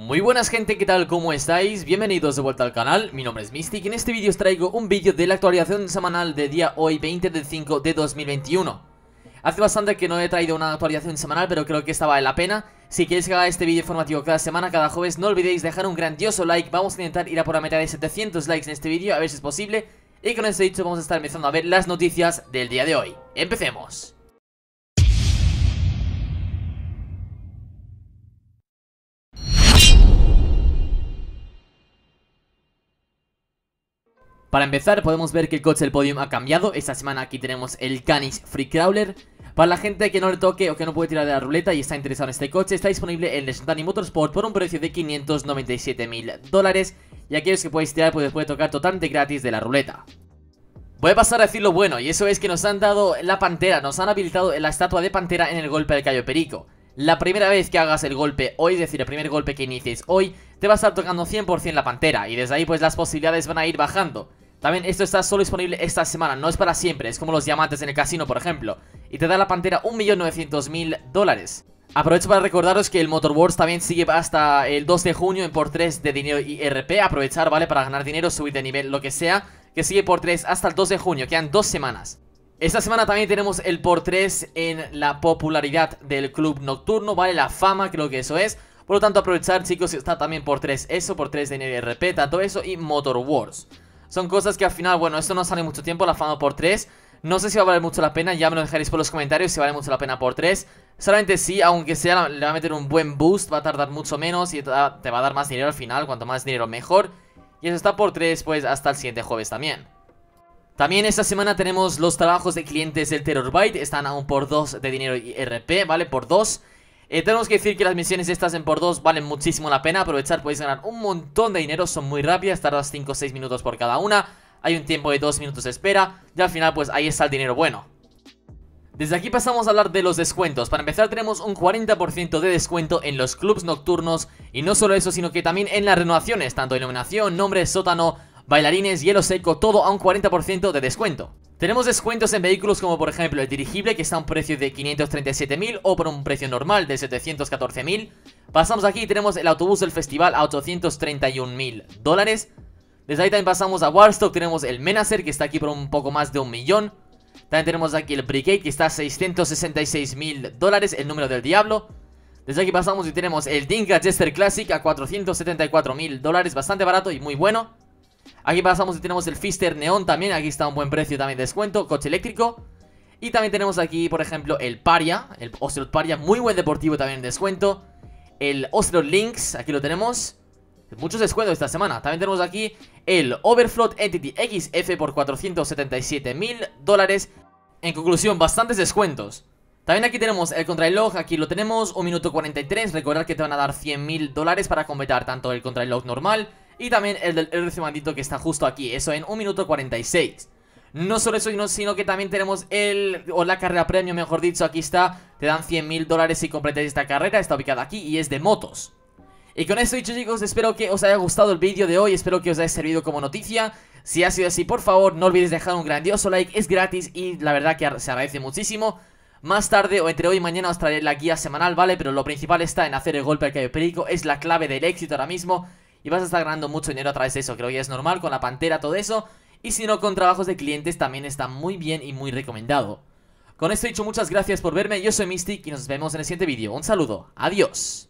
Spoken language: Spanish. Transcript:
Muy buenas gente, ¿qué tal? ¿Cómo estáis? Bienvenidos de vuelta al canal, mi nombre es Mystic y en este vídeo os traigo un vídeo de la actualización semanal de día hoy 20 de 5 de 2021 Hace bastante que no he traído una actualización semanal, pero creo que esta vale la pena Si queréis que haga este vídeo informativo cada semana, cada jueves, no olvidéis dejar un grandioso like Vamos a intentar ir a por la meta de 700 likes en este vídeo, a ver si es posible Y con eso dicho vamos a estar empezando a ver las noticias del día de hoy ¡Empecemos! Para empezar podemos ver que el coche del podium ha cambiado, esta semana aquí tenemos el Canis Free Crawler para la gente que no le toque o que no puede tirar de la ruleta y está interesado en este coche, está disponible en Legendary Motorsport por un precio de 597.000 dólares y aquellos que podéis tirar pues puede tocar totalmente gratis de la ruleta. Voy a pasar a decir lo bueno y eso es que nos han dado la pantera, nos han habilitado la estatua de pantera en el golpe del Cayo Perico. La primera vez que hagas el golpe hoy, es decir, el primer golpe que inicies hoy, te va a estar tocando 100% la pantera y desde ahí pues las posibilidades van a ir bajando. También esto está solo disponible esta semana, no es para siempre, es como los diamantes en el casino, por ejemplo. Y te da la pantera 1.900.000 dólares. Aprovecho para recordaros que el Motor Wars también sigue hasta el 2 de junio en por 3 de dinero y RP. Aprovechar, ¿vale? Para ganar dinero, subir de nivel, lo que sea. Que sigue por 3 hasta el 2 de junio, quedan dos semanas. Esta semana también tenemos el por 3 en la popularidad del club nocturno, ¿vale? La fama, creo que eso es. Por lo tanto, aprovechar, chicos, está también por 3 eso, por 3 de dinero y RP, tanto eso y Motor Wars. Son cosas que al final, bueno, esto no sale mucho tiempo, la fama por 3. No sé si va a valer mucho la pena, ya me lo dejaréis por los comentarios si vale mucho la pena por 3. Solamente sí, aunque sea, le va a meter un buen boost, va a tardar mucho menos y te va a dar más dinero al final, cuanto más dinero mejor. Y eso está por 3, pues hasta el siguiente jueves también. También esta semana tenemos los trabajos de clientes del Terror están aún por 2 de dinero y RP, ¿vale? Por 2. Eh, tenemos que decir que las misiones estas en por dos valen muchísimo la pena Aprovechar, podéis ganar un montón de dinero, son muy rápidas, tardas 5 o 6 minutos por cada una Hay un tiempo de 2 minutos de espera y al final pues ahí está el dinero bueno desde aquí pasamos a hablar de los descuentos. Para empezar tenemos un 40% de descuento en los clubs nocturnos y no solo eso, sino que también en las renovaciones, tanto iluminación, nombre, sótano, bailarines, hielo seco, todo a un 40% de descuento. Tenemos descuentos en vehículos como por ejemplo el dirigible que está a un precio de 537.000 o por un precio normal de 714.000. Pasamos aquí y tenemos el autobús del festival a 831.000 dólares. Desde ahí también pasamos a Warstock, tenemos el Menacer que está aquí por un poco más de un millón. También tenemos aquí el Brigade que está a 666.000 dólares, el número del diablo. Desde aquí pasamos y tenemos el Dinka Jester Classic a 474.000 dólares, bastante barato y muy bueno. Aquí pasamos y tenemos el Fister Neón también. Aquí está un buen precio también de descuento. Coche eléctrico. Y también tenemos aquí, por ejemplo, el Paria. El Ocelot Paria. Muy buen deportivo también de descuento. El Ocelot Lynx. Aquí lo tenemos. Muchos descuentos esta semana. También tenemos aquí el Overflow Entity XF por 477 mil dólares. En conclusión, bastantes descuentos. También aquí tenemos el contrarreloj, aquí lo tenemos, 1 minuto 43, recordad que te van a dar 100 mil dólares para completar tanto el contrarreloj normal y también el del que está justo aquí, eso en 1 minuto 46. No solo eso, sino que también tenemos el, o la carrera premio, mejor dicho, aquí está. Te dan 100.000 dólares si completas esta carrera, está ubicada aquí y es de motos. Y con esto dicho chicos, espero que os haya gustado el vídeo de hoy, espero que os haya servido como noticia. Si ha sido así, por favor, no olvides dejar un grandioso like, es gratis y la verdad que se agradece muchísimo. Más tarde o entre hoy y mañana os traeré la guía semanal, ¿vale? Pero lo principal está en hacer el golpe al perico, es la clave del éxito ahora mismo y vas a estar ganando mucho dinero a través de eso. Creo que es normal con la pantera, todo eso. Y si no, con trabajos de clientes también está muy bien y muy recomendado. Con esto dicho, muchas gracias por verme. Yo soy Mystic y nos vemos en el siguiente vídeo. Un saludo. Adiós.